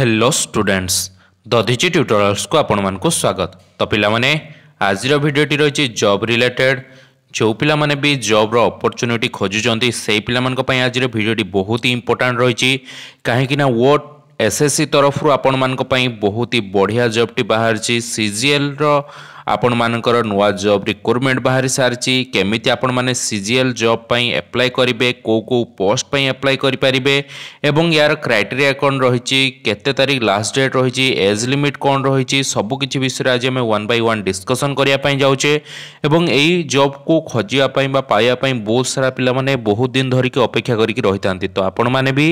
hello students ଦ ଧିଜି ଟ୍ୟୁଟୋରିଆଲ୍ସକୁ ଆପଣମାନଙ୍କୁ ସ୍ୱାଗତ ତ ପିଲାମାନେ ଆଜିର ଭିଡ଼ିଓଟି ରହିଛି ଜବ୍ ରିଲେଟେଡ୍ ଯେଉଁ ପିଲାମାନେ ବି ଜବ୍ର ଅପରଚ୍ୟୁନିଟି ଖୋଜୁଛନ୍ତି ସେଇ ପିଲାମାନଙ୍କ ପାଇଁ ଆଜିର ଭିଡ଼ିଓଟି ବହୁତ ହି ଇମ୍ପୋର୍ଟାଣ୍ଟ ରହିଛି କାହିଁକିନା ୱଟ୍ ଏସ୍ଏସ୍ସି ତରଫରୁ ଆପଣମାନଙ୍କ ପାଇଁ ବହୁତ ହି ବଢ଼ିଆ ଜବ୍ଟି ବାହାରିଛି ସିଜିଏଲ୍ର ଆପଣମାନଙ୍କର ନୂଆ ଜବ୍ ରିକ୍ରୁଟମେଣ୍ଟ ବାହାରି ସାରିଛି କେମିତି ଆପଣମାନେ ସି ଜି ଏଲ୍ ଜବ୍ ପାଇଁ ଆପ୍ଲାଏ କରିବେ କେଉଁ କେଉଁ ପୋଷ୍ଟ ପାଇଁ ଆପ୍ଲାଏ କରିପାରିବେ ଏବଂ ଏହାର କ୍ରାଇଟେରିଆ କ'ଣ ରହିଛି କେତେ ତାରିଖ ଲାଷ୍ଟ ଡେଟ୍ ରହିଛି ଏଜ୍ ଲିମିଟ୍ କ'ଣ ରହିଛି ସବୁକିଛି ବିଷୟରେ ଆଜି ଆମେ ୱାନ୍ ବାଇ ୱାନ୍ ଡିସ୍କସନ୍ କରିବା ପାଇଁ ଯାଉଛେ ଏବଂ ଏଇ ଜବ୍କୁ ଖୋଜିବା ପାଇଁ ବା ପାଇବା ପାଇଁ ବହୁତ ସାରା ପିଲାମାନେ ବହୁତ ଦିନ ଧରିକି ଅପେକ୍ଷା କରିକି ରହିଥାନ୍ତି ତ ଆପଣମାନେ ବି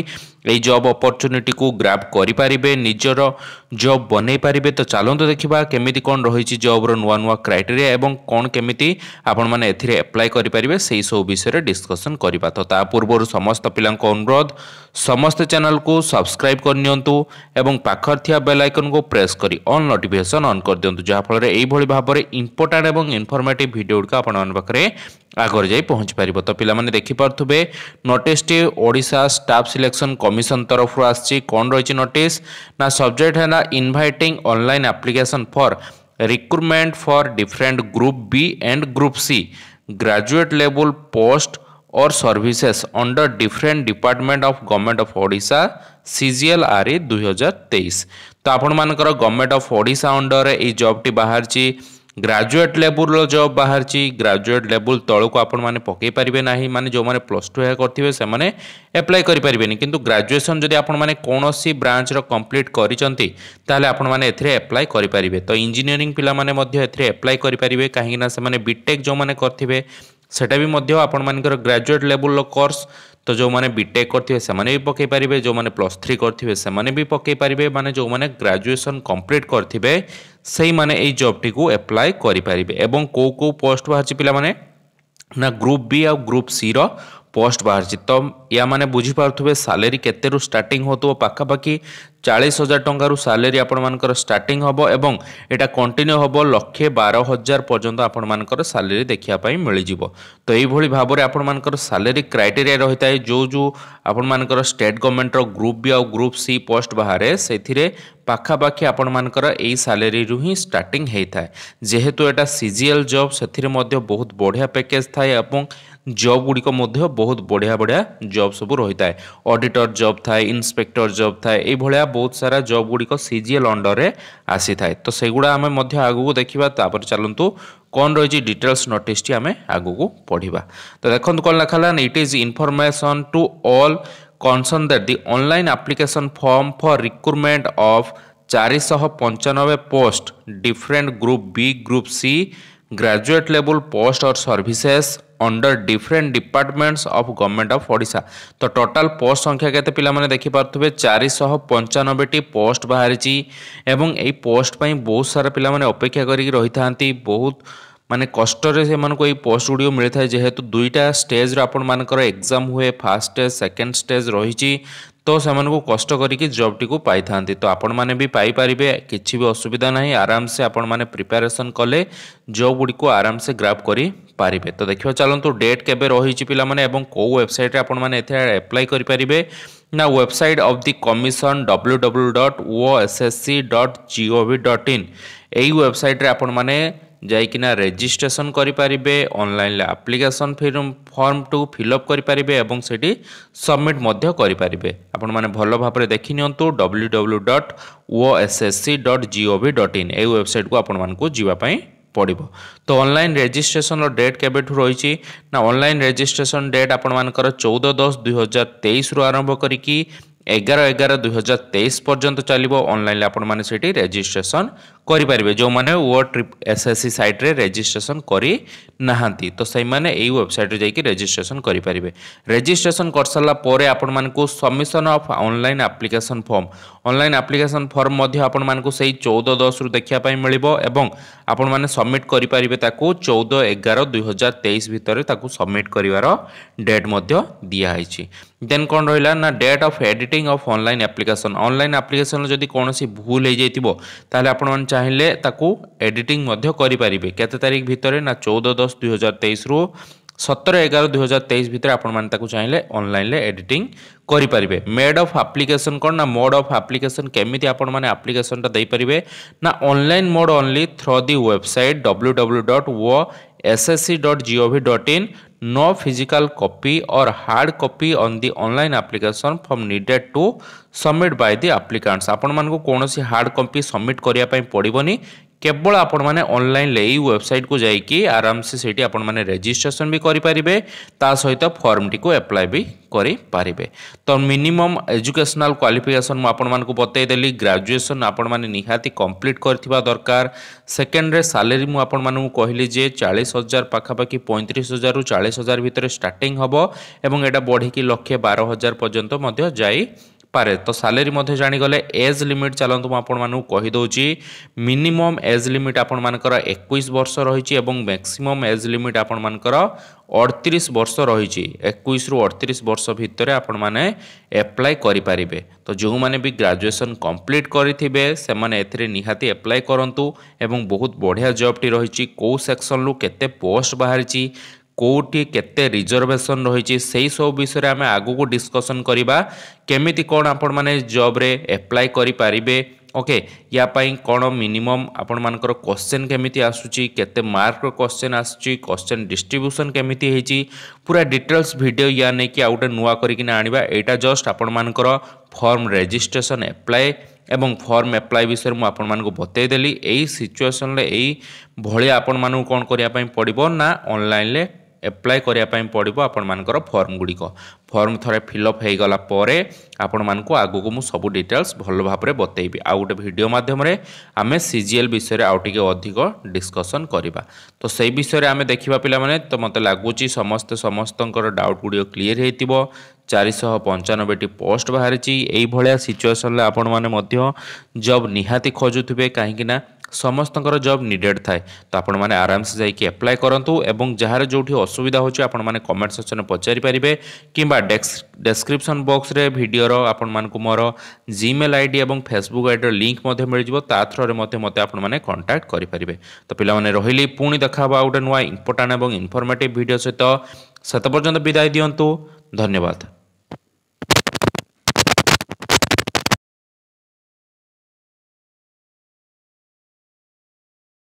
এই জব অপরচুনিটি কু গ্রাব করে নিজের জব বনাই পারিবে তো চালু দেখা কমিটি কম রয়েছে জব্র নূয়া নূয়া ক্রাইটেরিয়া এবং কম কমিটি আপনার এতে আপ্লাই করে পারে সেই সব বিষয়ে ডিসকসন করা তো তা পূর্ব সমস্ত পিলা অনুরোধ সমস্ত চ্যানেল কু সবসক্রাইব করে নিউ এবং পাখর থিয়া বেল আইকন কু প্রেস করে অন নোটিফিকেসন অন করে দিও যাফলের এইভাবে ভাবে ইম্পর্টাট এবং ইনফরমেটিভ ভিডিও গুড়ি আপনার পাখে ଆଗରେ ଯାଇ ପହଞ୍ଚି ପାରିବ ତ ପିଲାମାନେ ଦେଖିପାରୁଥିବେ ନୋଟିସ୍ଟି ଓଡ଼ିଶା ଷ୍ଟାଫ୍ ସିଲେକ୍ସନ୍ କମିଶନ ତରଫରୁ ଆସିଛି କ'ଣ ରହିଛି ନୋଟିସ୍ ନା ସବଜେକ୍ଟ ହେଲା inviting online application for recruitment for different group B and group C graduate ଲେବୁଲ୍ post or services under different department of government of Odisha CGLRE ଦୁଇହଜାର ତେଇଶ ତ ଆପଣମାନଙ୍କର ଗଭର୍ଣ୍ଣମେଣ୍ଟ ଅଫ୍ ଓଡ଼ିଶା ଅଣ୍ଡରରେ ଏଇ ଜବ୍ଟି ବାହାରିଛି ଗ୍ରାଜୁଏଟ୍ ଲେବୁଲ୍ର ଜବ୍ ବାହାରିଛି ଗ୍ରାଜୁଏଟ୍ ଲେବୁଲ୍ ତଳକୁ ଆପଣମାନେ ପକାଇ ପାରିବେ ନାହିଁ ମାନେ ଯେଉଁମାନେ ପ୍ଲସ୍ ଟୁ ଏହା କରିଥିବେ ସେମାନେ ଆପ୍ଲାଏ କରିପାରିବେନି କିନ୍ତୁ ଗ୍ରାଜୁଏସନ୍ ଯଦି ଆପଣମାନେ କୌଣସି ବ୍ରାଞ୍ଚର କମ୍ପ୍ଲିଟ୍ କରିଛନ୍ତି ତାହେଲେ ଆପଣମାନେ ଏଥିରେ ଆପ୍ଲାଏ କରିପାରିବେ ତ ଇଞ୍ଜିନିୟରିଂ ପିଲାମାନେ ମଧ୍ୟ ଏଥିରେ ଆପ୍ଲାଏ କରିପାରିବେ କାହିଁକିନା ସେମାନେ ବିଟେକ୍ ଯେଉଁମାନେ କରିଥିବେ ସେଇଟା ବି ମଧ୍ୟ ଆପଣମାନଙ୍କର ଗ୍ରାଜୁଏଟ୍ ଲେବୁଲର କୋର୍ସ तो जो मैंने बीटेक करते से पकई पारे जो मैंने प्लस थ्री करेंगे से पकई पारे मैंने जो मैंने ग्राजुएसन कम्प्लीट करेंगे से मैंने जब्टी को एप्लाय करेंगे और कौ कौ पोस्ट बाहर पे ना ग्रुप बी आ ग्रुप सी रोस्ट बाहर तो या मैंने बुझीपुवे सालेरी केते स्टार्ट हो तो पाखापाखि ଚାଳିଶ ହଜାର ଟଙ୍କାରୁ ସାଲେରୀ ଆପଣମାନଙ୍କର ଷ୍ଟାର୍ଟିଂ ହେବ ଏବଂ ଏଇଟା କଣ୍ଟିନ୍ୟୁ ହେବ ଲକ୍ଷେ ବାର ହଜାର ପର୍ଯ୍ୟନ୍ତ ଆପଣମାନଙ୍କର ସାଲେରୀ ଦେଖିବା ପାଇଁ ମିଳିଯିବ ତ ଏଇଭଳି ଭାବରେ ଆପଣମାନଙ୍କର ସାଲେରୀ କ୍ରାଇଟେରିଆ ରହିଥାଏ ଯେଉଁ ଯେଉଁ ଆପଣମାନଙ୍କର ଷ୍ଟେଟ୍ ଗଭର୍ଣ୍ଣମେଣ୍ଟର ଗ୍ରୁପ୍ ବି ଆଉ ଗ୍ରୁପ୍ ସି ପୋଷ୍ଟ ବାହାରେ ସେଥିରେ ପାଖାପାଖି ଆପଣମାନଙ୍କର ଏଇ ସାଲେରୀରୁ ହିଁ ଷ୍ଟାର୍ଟିଂ ହେଇଥାଏ ଯେହେତୁ ଏଇଟା ସି ଜି ଏଲ୍ ଜବ୍ ସେଥିରେ ମଧ୍ୟ ବହୁତ ବଢ଼ିଆ ପ୍ୟାକେଜ୍ ଥାଏ ଏବଂ ଜବ୍ ଗୁଡ଼ିକ ମଧ୍ୟ ବହୁତ ବଢ଼ିଆ ବଢ଼ିଆ ଜବ୍ ସବୁ ରହିଥାଏ ଅଡ଼ିଟର ଜବ୍ ଥାଏ ଇନ୍ସପେକ୍ଟର ଜବ୍ ଥାଏ ଏଇଭଳିଆ ବହୁତ ସାରା ଜବ୍ ଗୁଡ଼ିକ ସି ଜି ଏଲ୍ ଅଣ୍ଡରରେ ଆସିଥାଏ ତ ସେଗୁଡ଼ା ଆମେ ମଧ୍ୟ ଆଗକୁ ଦେଖିବା ତାପରେ ଚାଲନ୍ତୁ କ'ଣ ରହିଛି ଡିଟେଲ୍ସ ନୋଟିସ୍ଟି ଆମେ ଆଗକୁ ପଢ଼ିବା ତ ଦେଖନ୍ତୁ କ'ଣ ଲେଖା ହେଲା it is information to all concern that the online application form for recruitment of ଚାରିଶହ ପଞ୍ଚାନବେ post different group B group C graduate level post और services under different departments of government of ओडा तो टोटाल पोस्ट संख्या के पाने देखिपे चारिशह पंचानबेटी post बाहरी एवं यही पोस्ट पर बहुत सारा पाने अपेक्षा करी रही था बहुत माने कष्टर से यही पोस्ट गुड़िक मिलता है जेहेतु दुईटा स्टेज आपण एग्जाम हुए फास्ट स्टेज सेकेंड स्टेज रही ତ ସେମାନଙ୍କୁ କଷ୍ଟ କରିକି ଜବ୍ଟିକୁ ପାଇଥାନ୍ତି ତ ଆପଣମାନେ ବି ପାଇପାରିବେ କିଛି ବି ଅସୁବିଧା ନାହିଁ ଆରାମସେ ଆପଣମାନେ ପ୍ରିପାରେସନ୍ କଲେ ଜବ୍ ଗୁଡ଼ିକୁ ଆରାମସେ ଗ୍ରାପ୍ କରିପାରିବେ ତ ଦେଖିବା ଚାଲନ୍ତୁ ଡେଟ୍ କେବେ ରହିଛି ପିଲାମାନେ ଏବଂ କେଉଁ ୱେବସାଇଟ୍ରେ ଆପଣମାନେ ଏଥିରେ ଆପ୍ଲାଏ କରିପାରିବେ ନା website of the commission W W dot O S S C dot G O V dot in ଏଇ ୱେବସାଇଟ୍ରେ ଆପଣମାନେ ଯାଇକିନା ରେଜିଷ୍ଟ୍ରେସନ୍ କରିପାରିବେ ଅନଲାଇନ୍ରେ ଆପ୍ଲିକେସନ୍ ଫର୍ମ ଟୁ ଫିଲ୍ଅପ୍ କରିପାରିବେ ଏବଂ ସେଠି ସବମିଟ୍ ମଧ୍ୟ କରିପାରିବେ ଆପଣମାନେ ଭଲ ଭାବରେ ଦେଖିନିଅନ୍ତୁ W W dot O S S C dot G O V dot in ଏହି ୱେବସାଇଟ୍କୁ ଆପଣମାନଙ୍କୁ ଯିବା ପାଇଁ ପଡ଼ିବ ତ ଅନଲାଇନ୍ ରେଜିଷ୍ଟ୍ରେସନ୍ର ଡେଟ୍ କେବେଠୁ ରହିଛି ନା ଅନଲାଇନ୍ ରେଜିଷ୍ଟ୍ରେସନ୍ ଡେଟ୍ ଆପଣମାନଙ୍କର ଚଉଦ ଦଶ ଦୁଇହଜାର ତେଇଶରୁ ଆରମ୍ଭ କରିକି এগার এগার দুই হাজার তেইশ পর্যন্ত চলব অনলাইন আপনার সেটি রেজিষ্ট্রেসন করে পারে যে ওয়ার্ড ট্রিপ এসএসসি সাইট্রে রেজিষ্ট্রেসন করে না তো সেই এই ওয়েবসাইট্রে যাই রেজিষ্ট্রেসন করে পারে রেজিষ্ট্রেসন করসারা পরে আপনার submission of online application form online application form আপনার সেই চৌদ দশরু দেখা মিলব এবং আপনার সবমিট করে পারে তাকে চৌদ এগার দুই হাজার তেইশ ভিতরে তাকে সবমিট করিবার ডেট দিয়া হয়েছে দেন কম রা না date of editing tracking of online application online ଆପ୍ଲିକେସନ୍ରେ ଯଦି କୌଣସି ଭୁଲ ହୋଇଯାଇଥିବ ତାହେଲେ ଆପଣମାନେ ଚାହିଁଲେ ତାକୁ ଏଡ଼ିଟିଂ ମଧ୍ୟ କରିପାରିବେ କେତେ ତାରିଖ ଭିତରେ ନା ଚଉଦ ଦଶ ଦୁଇହଜାର ତେଇଶରୁ ସତର ଏଗାର ଦୁଇହଜାର ତେଇଶ ଭିତରେ ଆପଣମାନେ ତାକୁ ଚାହିଁଲେ ଅନଲାଇନ୍ରେ ଏଡ଼ିଟିଂ କରିପାରିବେ ମେଡ୍ ଅଫ୍ ଆପ୍ଲିକେସନ୍ କ'ଣ ନା ମୋଡ୍ ଅଫ୍ ଆପ୍ଲିକେସନ୍ କେମିତି ଆପଣମାନେ ଆପ୍ଲିକେସନ୍ଟା ଦେଇପାରିବେ ନା online mode only through the website W W dot O S S C dot G O V dot in no physical copy or hard copy on the online application from needed to submit by the applicants आपण ମାନଙ୍କୁ କୌଣସି hard copy submit କରିବା ପାଇଁ ପଡ଼ିବନି কেবল আপনার অনলাইনলে এই ওয়েবসাইটকু যাই আরামসে সেইটি আপনার রেজিষ্ট্রেসন বি করে পারে তা সহিত ফর্মটি আপ্লাই বি করে পারে তো মিনিমম এজুকেশনাল কোয়ালিফিকেসন আপনার বতাইদেলি গ্রাজুয়েসন আপনার নিহতি কমপ্লিট করে দরকার সেকেন্ডরে সালেরি মু আপনার কহিলি যে চাশ হাজার পাখাপাখি পঁয়ত্রিশ হাজার চাশ হাজার ভিতরে স্টার্টিং হব এবং এটা বড়ি লক্ষে বার হাজার পর্যন্ত যাই পারে তো স্যালেরি মধ্যে জাঁগলে এজ লিমিট চালু মু আপনার কহিদি মিনিমম এজ লিমিট আপনার একুশ বর্ষ রয়েছে এবং ম্যাক্সিমম এজ লিমিট আপনার অড়তিশ বর্ষ রয়েছে একুশ রু অড়তিশ বর্ষ ভিতরে আপনার এপ্লাই করে পারে তো যে বি গ্রাজুয়েসন কমপ্লিট করে সেমানে এতে নিহাতি এপ্লাই করতু এবং বহুত বঢ়িয়া জবটি রয়েছে কেউ সেকশন রু কেতে পোস্ট বাহারি কোটি কেতে রিজর্ভেসন রয়েছে সেই সব বিষয়ে আমি আগুক ডিসকসন করা কেমিতি কোণ আপন মানে জব্রে এপ্লাই করে পারে ওকে या কোণ মিনিমম আপন মানকর কোশ্চেন কেমিতি আসুচি কেতে মার্ক কোশ্চেন আসুচি কোশ্চেন ডিস্ট্রিবিউশন কেমিতি হয়েছি পুরা ডিটেলস ভিডিও ইয়া নেকি আউ গোটে নূয়া করিকি আনিবা এইটা জস্ট আপন মানকর ফর্ম রেজিস্ট্রেশন এপ্লাই এবং ফর্ম এপ্লাই বিষয়ে ମୁଁ ଆପଣମାନଙ୍କୁ ବତେଇଦେଲି ଏଇ ସିଚୁଏସନ୍ରେ ଏଇ ଭଳିଆ ଆପଣମାନଙ୍କୁ କ'ଣ କରିବା ପାଇଁ ପଡ଼ିବ ନା ଅନଲାଇନ୍ରେ ଆପ୍ଲାଏ କରିବା ପାଇଁ ପଡ଼ିବ ଆପଣମାନଙ୍କର ଫର୍ମ ଗୁଡ଼ିକ ଫର୍ମ ଥରେ ଫିଲ୍ଅପ୍ ହୋଇଗଲା ପରେ ଆପଣମାନଙ୍କୁ ଆଗକୁ ମୁଁ ସବୁ ଡିଟେଲ୍ସ ଭଲ ଭାବରେ ବତେଇବି ଆଉ ଗୋଟେ ଭିଡ଼ିଓ ମାଧ୍ୟମରେ ଆମେ ସି ଜି ଏଲ୍ ବିଷୟରେ ଆଉ ଟିକେ ଅଧିକ ଡିସ୍କସନ୍ କରିବା ତ ସେଇ ବିଷୟରେ ଆମେ ଦେଖିବା ପିଲାମାନେ ତ ମୋତେ ଲାଗୁଛି ସମସ୍ତେ ସମସ୍ତଙ୍କର ଡାଉଟ୍ ଗୁଡ଼ିକ କ୍ଲିଅର୍ ହୋଇଥିବ ଚାରିଶହ ପଞ୍ଚାନବେଟି ପୋଷ୍ଟ ବାହାରିଛି ଏଇଭଳିଆ ସିଚୁଏସନ୍ରେ ଆପଣମାନେ ମଧ୍ୟ ଜବ୍ ନିହାତି ଖୋଜୁଥିବେ କାହିଁକିନା ସମସ୍ତଙ୍କର ଜବ୍ ନିଡେଡ଼୍ ଥାଏ ତ ଆପଣମାନେ ଆରାମସେ ଯାଇକି ଆପ୍ଲାଏ କରନ୍ତୁ ଏବଂ ଯାହାର ଯେଉଁଠି ଅସୁବିଧା ହେଉଛି ଆପଣମାନେ କମେଣ୍ଟ ସେକ୍ସନ୍ରେ ପଚାରିପାରିବେ କିମ୍ବା ଡେସ୍କ୍ରିପ୍ସନ୍ ବକ୍ସରେ ଭିଡ଼ିଓର ଆପଣମାନଙ୍କୁ ମୋର ଜିମେଲ୍ ଆଇ ଡି ଏବଂ ଫେସବୁକ୍ ଆଇଡ଼ିର ଲିଙ୍କ୍ ମଧ୍ୟ ମିଳିଯିବ ତା ଥ୍ରୋରେ ମଧ୍ୟ ମୋତେ ଆପଣମାନେ କଣ୍ଟାକ୍ଟ କରିପାରିବେ ତ ପିଲାମାନେ ରହିଲି ପୁଣି ଦେଖାହେବ ଆଉ ଗୋଟେ ନୂଆ ଇମ୍ପୋର୍ଟାଣ୍ଟ ଏବଂ ଇନଫର୍ମେଟିଭ୍ ଭିଡ଼ିଓ ସହିତ ସେତେ ପର୍ଯ୍ୟନ୍ତ ବିଦାୟ ଦିଅନ୍ତୁ ଧନ୍ୟବାଦ